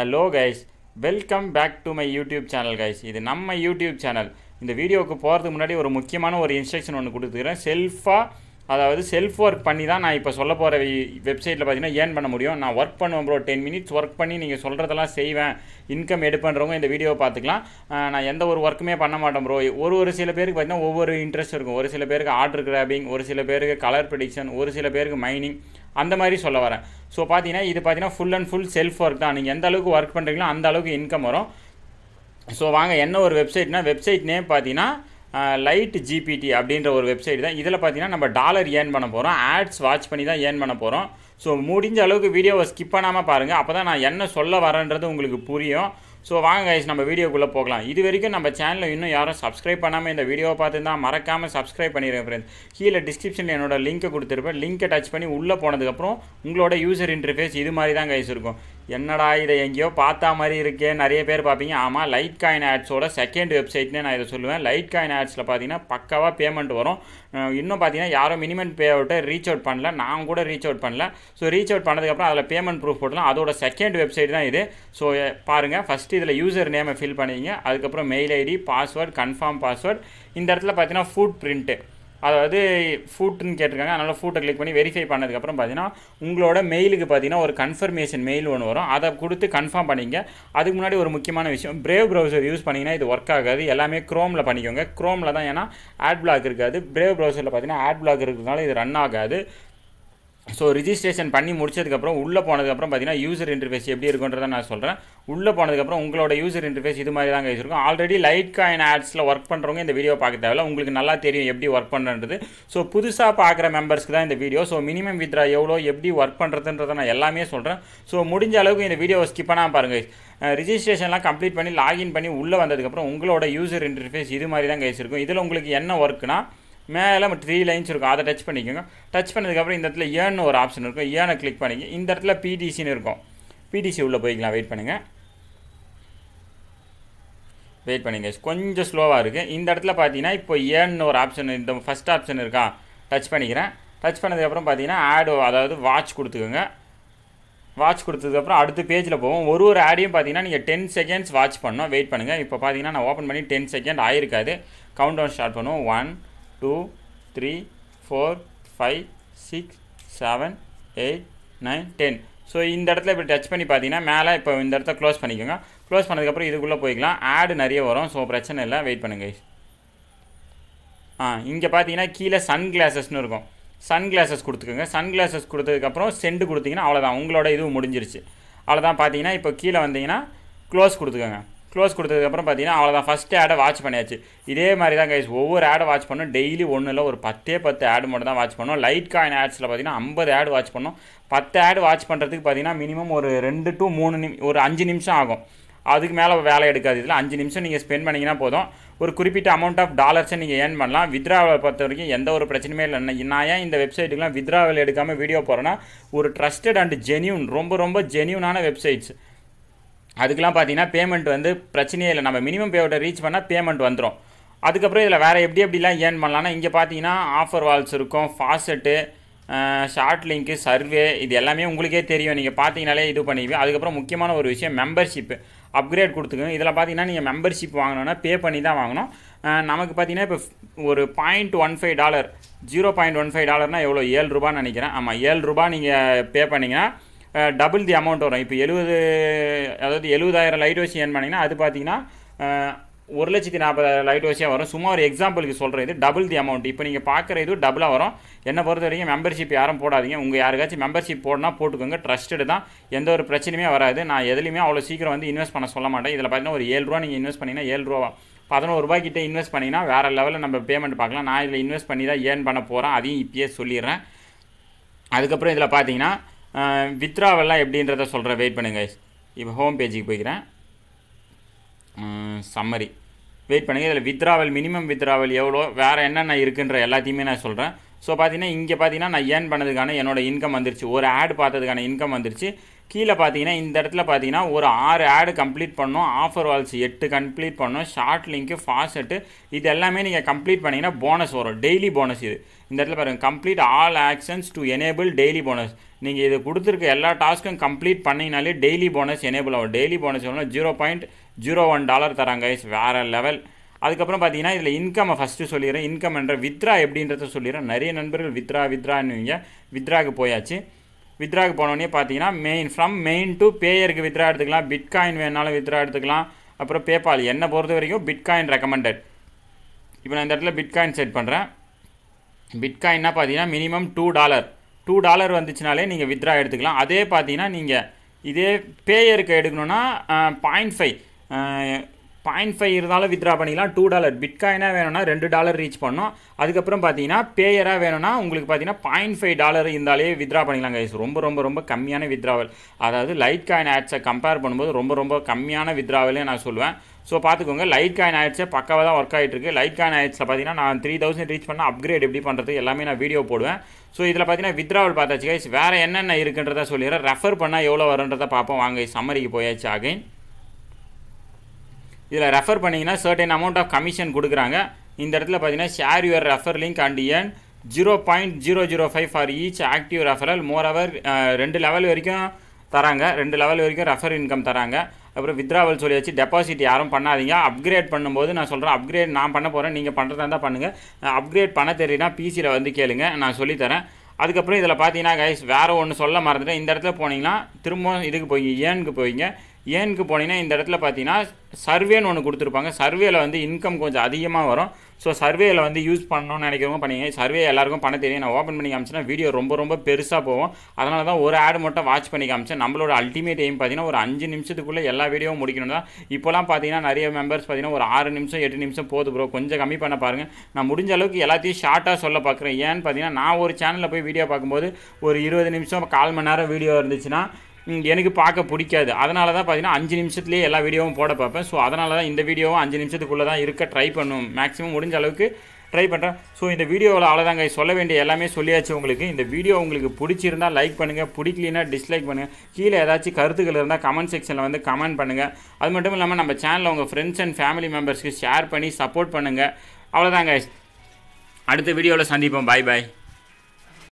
hello guys welcome back to my YouTube channel guys இது நம்ம YouTube channel இந்த வீடியோவுக்கு போகிறதுக்கு முன்னாடி ஒரு முக்கியமான ஒரு இன்ஸ்ட்ரக்ஷன் ஒன்று கொடுத்துக்கிறேன் செல்ஃபாக அதாவது செல்ஃப் ஒர்க் பண்ணி தான் நான் இப்போ சொல்ல போகிற வெப்சைட்டில் பார்த்தீங்கன்னா ஏர்ன் பண்ண முடியும் நான் ஒர்க் பண்ணுவேன் ப்ரோ டென் மினிட்ஸ் ஒர்க் பண்ணி நீங்கள் சொல்கிறதெல்லாம் செய்வேன் இன்கம் எடுப்பேன்றவங்க இந்த வீடியோவை பார்த்துக்கலாம் நான் எந்த ஒரு ஒர்க்குமே பண்ண மாட்டேன் ப்ரோ ஒரு ஒரு சில பேருக்கு பார்த்தீங்கன்னா ஒவ்வொரு இன்ட்ரெஸ்ட் இருக்கும் ஒரு சில பேருக்கு ஆர்டர் கிராபிங் ஒரு சில பேருக்கு கலர் ப்ரிடிக்ஷன் ஒரு சில பேருக்கு மைனிங் அந்த மாதிரி சொல்ல வரேன் ஸோ பார்த்தீங்கன்னா இது பார்த்தீங்கன்னா full and full self work தான் நீங்கள் எந்த அளவுக்கு ஒர்க் பண்ணுறீங்களோ அந்த அளவுக்கு இன்கம் வரும் ஸோ வாங்க என்ன ஒரு வெப்சைட்னா வெப்சைட் நேம் பார்த்தீங்கன்னா லைட் ஜிபிடி அப்படின்ற ஒரு வெப்சைட் தான் இதில் பார்த்தீங்கன்னா நம்ம டாலர் ஏர்ன் பண்ண போகிறோம் ஆட்ஸ் வாட்ச் பண்ணி தான் ஏர்ன் பண்ண போகிறோம் ஸோ முடிஞ்ச அளவுக்கு வீடியோவை ஸ்கிப் பண்ணாமல் பாருங்கள் அப்போ தான் நான் என்ன சொல்ல வரேன்றது உங்களுக்கு புரியும் ஸோ வாங்க கைஸ் நம்ம வீடியோக்குள்ளே போகலாம் இது வரைக்கும் நம்ம சேனலில் இன்னும் யாரும் சப்ஸ்கிரைப் பண்ணாமல் இந்த வீடியோவை பார்த்துருந்தா மறக்காமல் சப்ஸ்கிரைப் பண்ணிடுங்க ஃப்ரெண்ட்ஸ் கீழே டிஸ்கிரிப்ஷனில் என்னோட லிங்க்கை கொடுத்துருப்பேன் லிங்க்கை டச் பண்ணி உள்ளே போனதுக்கப்புறம் உங்களோட யூசர் இன்டர்ஃபேஸ் இது மாதிரி தான் கைஸ் இருக்கும் என்னடா இதை எங்கேயோ பார்த்தா மாதிரி இருக்கே நிறைய பேர் பார்ப்பீங்க ஆமாம் லைட் காயின் ஆட்ஸோட செகண்ட் வெப்சைட்னே நான் இதை சொல்லுவேன் லைட் காயின் ஆட்ஸில் பார்த்தீங்கன்னா பக்காவாக பேமெண்ட் வரும் இன்னும் பார்த்தீங்கன்னா யாரும் மினிமம் பே அவுட்டை ரீச் அவுட் பண்ணல நான் கூட ரீச் அவுட் பண்ணல ஸோ ரீச் அவுட் பண்ணதுக்கப்புறம் அதில் பேமெண்ட் ப்ரூஃப் போடலாம் அதோட செகண்ட் வெப்சைட் தான் இது ஸோ பாருங்கள் ஃபஸ்ட்டு இதில் யூசர் நேமை ஃபில் பண்ணிங்க அதுக்கப்புறம் mail ID password confirm password இந்த இடத்துல பார்த்தீங்கன்னா ஃபுட் பிரிண்ட்டு அதாவது ஃபுட்டுன்னு கேட்டிருக்காங்க அதனால் ஃபுட்டை கிளிக் பண்ணி வெரிஃபை பண்ணதுக்கப்புறம் பார்த்தீங்கன்னா உங்களோட மெயிலுக்கு பார்த்தீங்கன்னா ஒரு கன்ஃபர்மேஷன் மெயில் ஒன்று வரும் அதை கொடுத்து கன்ஃபார்ம் பண்ணிங்க அதுக்கு முன்னாடி ஒரு முக்கியமான விஷயம் பிரேவ் ப்ரௌசர் யூஸ் பண்ணிங்கன்னா இது ஒர்க் ஆகாது எல்லாமே க்ரோமில் பண்ணிக்கோங்க க்ரோமில் தான் ஏன்னா ஆட் பிளாக் இருக்காது பிரேவ் ப்ரௌசரில் பார்த்தீங்கன்னா ஆட் பிளாக் இருக்கிறதுனால இது ரன் ஆகாது ஸோ ரிஜிஸ்ட்ரேஷன் பண்ணி முடிச்சதுக்கப்புறம் உள்ளே போனதுக்கப்புறம் பார்த்தீங்கன்னா யூசர் இன்டர்ஃபேஸ் எப்படி இருக்குன்றதை நான் சொல்கிறேன் உள்ளே போனதுக்கப்புறம் உங்களோட யூசர் இன்டர்ஃபேஸ் இது மாதிரி தான் இருக்கும் ஆல்ரெடி லைட் காயின் ஆட்ஸில் ஒர்க் பண்ணுறவங்க இந்த வீடியோ பார்க்க தேவையில்ல உங்களுக்கு நல்லா தெரியும் எப்படி ஒர்க் பண்ணுறது ஸோ புதுசாக பார்க்குற மெம்பர்ஸ்க்கு தான் இந்த வீடியோ ஸோ மினிமம் வித்ரா எவ்வளோ எப்படி ஒர்க் பண்ணுறதுன்றதை நான் எல்லாமே சொல்கிறேன் ஸோ முடிஞ்ச அளவுக்கு இந்த வீடியோ ஸ்கிப் பண்ணால் பாருங்கள் ரிஜிஸ்ட்ரேஷன்லாம் கம்ப்ளீட் பண்ணி லாகின் பண்ணி உள்ளே வந்ததுக்கப்புறம் உங்களோட யூசர் இன்டர்ஃபேஸ் இது மாதிரி தான் கைஸ் இருக்கும் இதில் உங்களுக்கு என்ன ஒர்க்குனா மேலே த்ரீ லைன்ஸ் இருக்கும் அதை டச் பண்ணிக்கோங்க டச் பண்ணதுக்கப்புறம் இந்த இடத்துல ஏன்னு ஒரு ஆப்ஷன் இருக்கும் ஏனை கிளிக் பண்ணிக்க இந்த இடத்துல பிடிசின்னு இருக்கும் பிடிசி உள்ளே போய்க்கலாம் வெயிட் பண்ணுங்கள் வெயிட் பண்ணுங்க கொஞ்சம் ஸ்லோவாக இருக்குது இந்த இடத்துல பார்த்தீங்கன்னா இப்போ ஏன்னு ஒரு ஆப்ஷன் இந்த ஃபஸ்ட் ஆப்ஷன் இருக்கா டச் பண்ணிக்கிறேன் டச் பண்ணதுக்கப்புறம் பார்த்தீங்கன்னா ஆடு அதாவது வாட்ச் கொடுத்துக்கோங்க வாட்ச் கொடுத்ததுக்கப்புறம் அடுத்த பேஜில் போவோம் ஒரு ஒரு ஆடையும் பார்த்தீங்கன்னா நீங்கள் டென் செகண்ட்ஸ் வாட்ச் பண்ணோம் வெயிட் பண்ணுங்கள் இப்போ பார்த்தீங்கன்னா நான் ஓப்பன் பண்ணி டென் செகண்ட் ஆயிருக்காது கவுண்ட் டவுன் ஸ்டார்ட் பண்ணுவோம் one two three four five six seven eight nine ten so இந்த இடத்துல இப்போ டச் பண்ணி பார்த்தீங்கன்னா மேலே இப்போ இந்த இடத்த க்ளோஸ் பண்ணிக்கோங்க க்ளோஸ் பண்ணதுக்கப்புறம் இதுக்குள்ளே போய்க்கலாம் ஆடு நிறைய வரும் ஸோ பிரச்சனை இல்லை வெயிட் பண்ணுங்கள் ஆ இங்கே பார்த்தீங்கன்னா கீழே சன் கிளாஸஸ்னு இருக்கும் சன் கிளாஸஸ் கொடுத்துக்கோங்க சன் கிளாஸஸ் கொடுத்ததுக்கப்புறம் சென்ட் கொடுத்தீங்கன்னா அவ்வளோதான் உங்களோட இது முடிஞ்சிருச்சு அவ்வளோதான் பார்த்தீங்கன்னா இப்போ கீழே வந்தீங்கன்னா க்ளோஸ் கொடுத்துக்கோங்க க்ளோஸ் கொடுத்ததுக்கப்புறம் பார்த்தீங்கன்னா தான் ஃபஸ்ட்டு ஆடை வாட்ச் பண்ணியாச்சு இதே மாதிரி தான் கைஸ் ஒவ்வொரு ஆடை வாட்ச் பண்ணோம் டெய்லி ஒன்றில் ஒரு பத்தே பத்து ஆடு மட்டும் தான் வாட்ச் பண்ணோம் லைட் காயின் ஆட்ஸில் பார்த்தீங்கன்னா ஐம்பது ஆடு வாட்ச் பண்ணோம் பத்து ஆடு வாட்ச் பண்ணுறதுக்கு பார்த்தீங்கன்னா மினிமம் ஒரு ரெண்டு டு மூணு நிமி ஒரு அஞ்சு நிமிஷம் ஆகும் அதுக்கு மேலே வேலை எடுக்காது இதில் அஞ்சு நிமிஷம் நீங்கள் ஸ்பெண்ட் பண்ணிங்கன்னா போதும் ஒரு குறிப்பிட்ட அமௌண்ட் ஆஃப் டாலர்ஸை நீங்கள் ஏர்ன் பண்ணலாம் வித்ராவை பொறுத்த வரைக்கும் எந்த ஒரு பிரச்சனையுமே இல்லை நான் ஏன் இந்த வெப்சைட்டுக்கெலாம் வித்ராவில் எடுக்காமல் வீடியோ போகிறேன்னா ஒரு ட்ரஸ்டட் அண்ட் ஜென்யூன் ரொம்ப ரொம்ப ஜென்யூனான வெப்சைட்ஸ் அதுக்கெலாம் பார்த்தீங்கன்னா பேமெண்ட் வந்து பிரச்சனையே இல்லை நம்ம மினிமம் பேவோட ரீச் பண்ணால் பேமெண்ட் வந்துடும் அதுக்கப்புறம் இதில் வேறு எப்படி எப்படிலாம் ஏர்ன் பண்ணலாம்னா இங்கே பார்த்தீங்கன்னா ஆஃபர் வால்ஸ் இருக்கும் ஃபாசெட்டு ஷார்ட் லிங்க்கு சர்வே இது எல்லாமே உங்களுக்கே தெரியும் நீங்கள் பார்த்தீங்கனாலே இது பண்ணிக்குவீங்க அதுக்கப்புறம் முக்கியமான ஒரு விஷயம் மெம்பர்ஷிப்பு அப்கிரேட் கொடுத்துக்கோங்க இதில் பார்த்தீங்கன்னா நீங்கள் மெம்பர்ஷிப் வாங்கினோம்னா பே பண்ணி தான் வாங்கணும் நமக்கு பார்த்தீங்கன்னா இப்போ ஒரு point one five dollar zero point one five டாலர்னால் எவ்வளோ ஏழு ரூபான்னு நினைக்கிறேன் ஆமாம் ஏழு ரூபா நீங்கள் பே பண்ணிங்கன்னா டபுள் தி அமௌண்ட் வரும் இப்போ எழுபது அதாவது எழுபதாயிரம் லைட் வச்சு ஏன் பண்ணிங்கன்னா அது பார்த்தீங்கன்னா ஒரு லட்சத்தி நாற்பதாயிரம் லைட் வசியாக வரும் சும்மா ஒரு எக்ஸாம்பிளுக்கு சொல்கிற இது டபுள் தி அமௌண்ட் இப்போ நீங்கள் பார்க்குற இது டபுளாக வரும் என்னை பொறுத்த வரைக்கும் மெம்பர்ஷிப் யாரும் போடாதீங்க உங்கள் யாருக்காச்சும் மெம்பர்ஷிப் போடனா போட்டுக்கோங்க ட்ரஸ்டடு தான் எந்த ஒரு பிரச்சனையுமே வராது நான் எதுலையுமே அவ்வளோ சீக்கிரம் வந்து இன்வெஸ்ட் பண்ண சொல்ல மாட்டேன் இதில் பார்த்தீங்கன்னா ஒரு ஏழு ரூபா நீங்கள் இன்வெஸ்ட் பண்ணிங்கன்னா ஏழு ரூபா பதினோரு ரூபாய்க்கிட்ட இன்வெஸ்ட் பண்ணிங்கன்னா வேறு லெவலில் நம்ம பேமெண்ட் பார்க்கலாம் நான் இதில் இன்வெஸ்ட் பண்ணி தான் ஏர்ன் பண்ண போகிறேன் அதையும் இப்பயே சொல்லிடுறேன் அதுக்கப்புறம் இதில் பார்த்தீங்கன்னா வித்ராவெல்லாம் எப்படின்றத சொல்கிறேன் வெயிட் பண்ணுங்கள் இப்போ ஹோம் பேஜுக்கு போய்க்கிறேன் சம்மரி வெயிட் பண்ணுங்கள் இதில் வித்ராவல் மினிமம் வித்ராவல் எவ்வளோ வேறு என்னென்ன இருக்குன்ற எல்லாத்தையுமே நான் சொல்கிறேன் ஸோ பார்த்தீங்கன்னா இங்கே பார்த்தீங்கன்னா நான் ஏர்ன் பண்ணதுக்கான என்னோடய இன்கம் வந்துருச்சு ஒரு ஆட் பார்த்ததுக்கான இன்கம் வந்துருச்சு கீழே பார்த்தீங்கன்னா இந்த இடத்துல பார்த்தீங்கன்னா ஒரு ஆறு ஆடு கம்ப்ளீட் பண்ணோம் ஆஃபர் வால்ஸ் எட்டு கம்ப்ளீட் பண்ணோம் ஷார்ட் லிங்க்கு ஃபாஸ்ட்டு இது எல்லாமே நீங்கள் கம்ப்ளீட் பண்ணிங்கன்னா போனஸ் வரும் டெய்லி போனஸ் இது இந்த இடத்துல பாருங்கள் complete all actions to enable daily bonus நீங்கள் இது கொடுத்துருக்க எல்லா டாஸ்க்கும் கம்ப்ளீட் பண்ணிங்கனாலே டெய்லி போனஸ் எனேபிள் ஆகும் டெய்லி போனஸ் வரணும் zero point zero one dollar தராங்க வேறு லெவல் அதுக்கப்புறம் பார்த்தீங்கன்னா இதில் இன்கம் ஃபஸ்ட்டு சொல்லிடுறேன் இன்கம் என்ற வித்ரா எப்படின்றத சொல்லிடுறேன் நிறைய நண்பர்கள் வித்ரா வித்ரான்னுவீங்க வித்ராவுக்கு போயாச்சு வித்ராவுக்கு போனோடனே பார்த்தீங்கன்னா மெயின் ஃப்ரம் மெயின் டு பேயருக்கு வித்ரா எடுத்துக்கலாம் பிட்காயின் வேணாலும் வித்ரா எடுத்துக்கலாம் அப்புறம் பேபால் என்னை பொறுத்த வரைக்கும் பிட்காயின் ரெக்கமெண்டட் இப்போ நான் இந்த இடத்துல பிட்காயின் செட் பண்ணுறேன் பிட்காயின்னா பார்த்தீங்கன்னா minimum two dollar two dollar வந்துச்சுனாலே நீங்கள் வித்ரா எடுத்துக்கலாம் அதே பார்த்தீங்கன்னா நீங்கள் இதே பேயருக்கு எடுக்கணுன்னா பாயிண்ட் ஃபைவ் பாயிண்ட் ஃபைவ் இருந்தாலும் வித்ரா பண்ணிக்கலாம் டூ டாலர் பிட்காயினாக வேணும்னா ரெண்டு டாலர் ரீச் பண்ணோம் அதுக்கப்புறம் பார்த்தீங்கன்னா பேயராக வேணும்னா உங்களுக்கு பார்த்தீங்கன்னா பாயிண்ட் ஃபைவ் டாலர் இருந்தாலே வித்ரா பண்ணிக்கலாம் கைஸ் ரொம்ப ரொம்ப ரொம்ப கம்மியான வித்ராவல் அதாவது லைட் காயின் ஆட்ஸை கம்பேர் பண்ணும்போது ரொம்ப ரொம்ப கம்மியான வித்ராவலே நான் சொல்லுவேன் ஸோ பார்த்துக்கோங்க லைட் காயின் ஆயிடுச்சு பக்காவாக தான் ஒர்க் ஆகிட்டு இருக்குது லைட் காயின் ஆயிடுச்சு பார்த்தீங்கன்னா நான் த்ரீ தௌசண்ட் ரீச் பண்ணால் அப்கிரேட் எப்படி பண்ணுறது எல்லாமே நான் வீடியோ போடுவேன் ஸோ இதில் பார்த்தீங்கன்னா வித்ராவல் பார்த்தாச்சு கைஸ் வேறு என்னென்ன இருக்குன்றதை சொல்லிடுறேன் ரெஃபர் பண்ணால் எவ்வளோ வருன்றதை பார்ப்போம் வாங்க சம்மரிக்கு போயாச்சு அகைன் இதில் ரெஃபர் பண்ணிங்கன்னா சர்டன் அமௌண்ட் ஆஃப் கமிஷன் கொடுக்குறாங்க இந்த இடத்துல பார்த்தீங்கன்னா share your refer link and earn zero point zero zero five for each active referral more அவர் ரெண்டு லெவல் வரைக்கும் தராங்க ரெண்டு லெவல் வரைக்கும் ரெஃபர் இன்கம் தராங்க அப்புறம் வித்ராவல் சொல்லியாச்சு டெபாசிட் யாரும் பண்ணாதீங்க அப்கிரேட் பண்ணும்போது நான் சொல்கிறேன் அப்கிரேட் நான் பண்ண போகிறேன் நீங்கள் பண்ணுறதா இருந்தால் பண்ணுங்கள் அப்கிரேட் பண்ண தெரியுன்னா பிசியில் வந்து கேளுங்க நான் சொல்லித்தரேன் அதுக்கப்புறம் இதில் பார்த்தீங்கன்னா கைஸ் வேறு ஒன்று சொல்ல மறந்துட்டேன் இந்த இடத்துல போனீங்கன்னா திரும்பவும் இதுக்கு போய் ஏனுக்கு போய்ங்க ஏனுக்கு போனீங்கன்னா இந்த இடத்துல பார்த்தீங்கன்னா சர்வேன்னு ஒன்று கொடுத்துருப்பாங்க சர்வேல வந்து இன்கம் கொஞ்சம் அதிகமாக வரும் ஸோ சர்வேல வந்து யூஸ் பண்ணணும்னு நினைக்கிறவங்க பண்ணிங்க சர்வே எல்லாருக்கும் பண்ண தெரியும் நான் ஓப்பன் பண்ணி காமிச்சேன்னா வீடியோ ரொம்ப ரொம்ப பெருசாக போகும் அதனால தான் ஒரு ஆடு மட்டும் வாட்ச் பண்ணி காமிச்சேன் நம்மளோட அல்டிமேட் எய்ம் பார்த்தீங்கன்னா ஒரு அஞ்சு நிமிஷத்துக்குள்ளே எல்லா வீடியோவும் முடிக்கணும் தான் இப்போலாம் பார்த்தீங்கன்னா நிறைய மெம்பர்ஸ் பார்த்தீங்கன்னா ஒரு ஆறு நிமிஷம் எட்டு நிமிஷம் போது ப்ரோ கொஞ்சம் கம்மி பண்ண பாருங்கள் நான் முடிஞ்ச அளவுக்கு எல்லாத்தையும் ஷார்ட்டாக சொல்ல பார்க்குறேன் ஏன்னு பார்த்தீங்கன்னா நான் ஒரு சேனலில் போய் வீடியோ பார்க்கும்போது ஒரு இருபது நிமிஷம் கால் மணி நேரம் வீடியோ இருந்துச்சுன்னா எனக்கு பார்க்க பிடிக்காது அதனால தான் பார்த்தீங்கன்னா அஞ்சு நிமிஷத்துலேயே எல்லா வீடியோவும் போட பார்ப்பேன் ஸோ அதனால தான் இந்த வீடியோவும் அஞ்சு நிமிஷத்துக்குள்ளே தான் இருக்க ட்ரை பண்ணும் மேக்ஸிமம் முடிஞ்ச அளவுக்கு ட்ரை பண்ணுறேன் ஸோ இந்த வீடியோவில் அவ்வளோதாங்க சொல்ல வேண்டிய எல்லாமே சொல்லியாச்சு உங்களுக்கு இந்த வீடியோ உங்களுக்கு பிடிச்சிருந்தால் லைக் பண்ணுங்கள் பிடிக்கலனா டிஸ்லைக் பண்ணுங்கள் கீழே ஏதாச்சும் கருத்துக்கள் இருந்தால் கமெண்ட் செக்ஷனில் வந்து கமெண்ட் பண்ணுங்கள் அது மட்டும் இல்லாமல் நம்ம சேனலில் உங்கள் ஃப்ரெண்ட்ஸ் அண்ட் ஃபேமிலி மெம்பர்ஸ்க்கு ஷேர் பண்ணி சப்போர்ட் பண்ணுங்கள் அவ்வளோதாங்க அடுத்த வீடியோவில் சந்திப்போம் பாய் பாய்